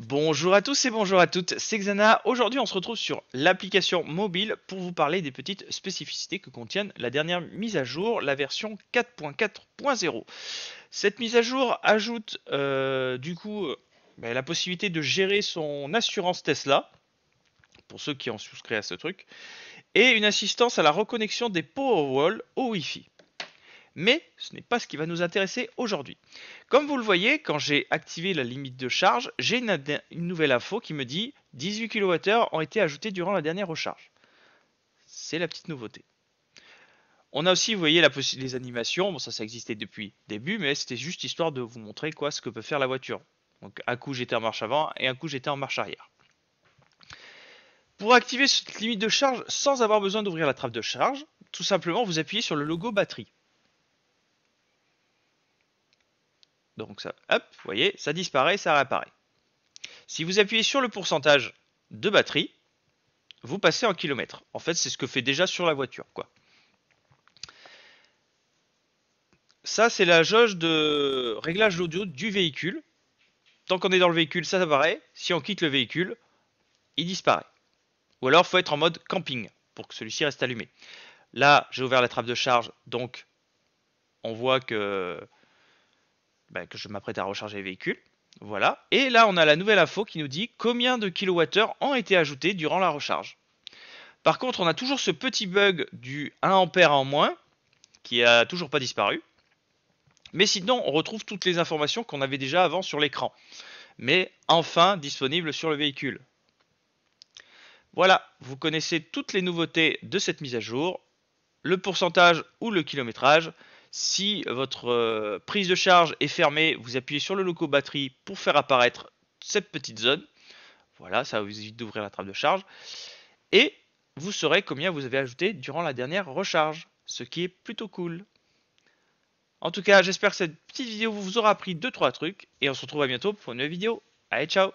Bonjour à tous et bonjour à toutes, c'est Xana. Aujourd'hui, on se retrouve sur l'application mobile pour vous parler des petites spécificités que contiennent la dernière mise à jour, la version 4.4.0. Cette mise à jour ajoute euh, du coup euh, bah, la possibilité de gérer son assurance Tesla, pour ceux qui ont souscrit à ce truc, et une assistance à la reconnexion des Powerwall au Wi-Fi mais ce n'est pas ce qui va nous intéresser aujourd'hui. Comme vous le voyez, quand j'ai activé la limite de charge, j'ai une, nouvelle info qui me dit 18 kWh ont été ajoutés durant la dernière recharge. C'est la petite nouveauté. On a aussi, vous voyez, les animations, bon ça ça existait depuis le début, mais c'était juste histoire de vous montrer quoi ce que peut faire la voiture. Donc un coup j'étais en marche avant et un coup j'étais en marche arrière. Pour activer cette limite de charge sans avoir besoin d'ouvrir la trappe de charge, tout simplement vous appuyez sur le logo batterie. Donc ça, hop, vous voyez, ça disparaît, ça réapparaît. Si vous appuyez sur le pourcentage de batterie, vous passez en kilomètres. En fait, c'est ce que fait déjà sur la voiture, quoi. Ça, c'est la jauge de réglage audio du véhicule. Tant qu'on est dans le véhicule, ça apparaît. Si on quitte le véhicule, il disparaît. Ou alors, il faut être en mode camping pour que celui-ci reste allumé. Là, j'ai ouvert la trappe de charge, donc on voit que ben, que je m'apprête à recharger le véhicule. Voilà. Et là, on a la nouvelle info qui nous dit combien de kilowattheures ont été ajoutés durant la recharge. Par contre, on a toujours ce petit bug du 1 ampère en moins qui a toujours pas disparu. Mais sinon, on retrouve toutes les informations qu'on avait déjà avant sur l'écran, mais enfin disponible sur le véhicule. Voilà, vous connaissez toutes les nouveautés de cette mise à jour, le pourcentage ou le kilométrage. Si votre euh, prise de charge est fermée, vous appuyez sur le loco batterie pour faire apparaître cette petite zone. Voilà, ça vous évite d'ouvrir la trappe de charge. Et vous saurez combien vous avez ajouté durant la dernière recharge, ce qui est plutôt cool. En tout cas, j'espère que cette petite vidéo vous aura appris 2-3 trucs et on se retrouve à bientôt pour une nouvelle vidéo. Allez, ciao